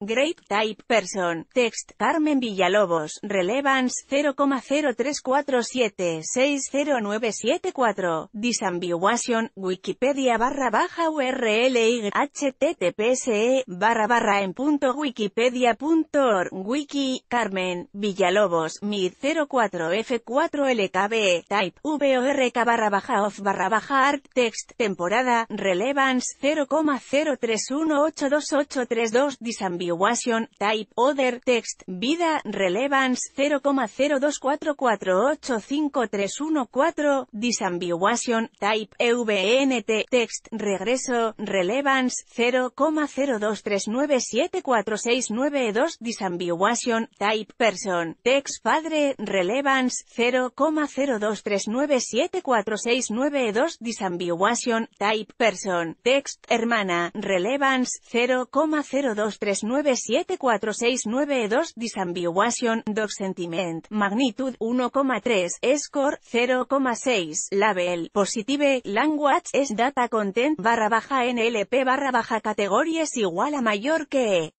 Great type person, text, Carmen Villalobos, relevance 0,034760974, disambiguation, wikipedia barra baja url HTTPS httpse, barra barra en punto wikipedia punto wiki, Carmen, Villalobos, Mi 04f4lkb, type, vork barra baja off barra baja art text, temporada, relevance 0,03182832 disambiguation, Type, Other, Text, Vida, Relevance, 0,024485314, Disambiguation, Type, EVNT, e Text, Regreso, Relevance, 0,023974692, Disambiguation, Type, Person, Text, Padre, Relevance, 0,023974692, Disambiguation, Type, Person, Text, Hermana, Relevance, 0,023974692, 974692, Disambiguation, Dog Sentiment, Magnitude 1,3, Score 0,6, Label, Positive, Language es Data Content barra baja NLP barra baja categories igual a mayor que E.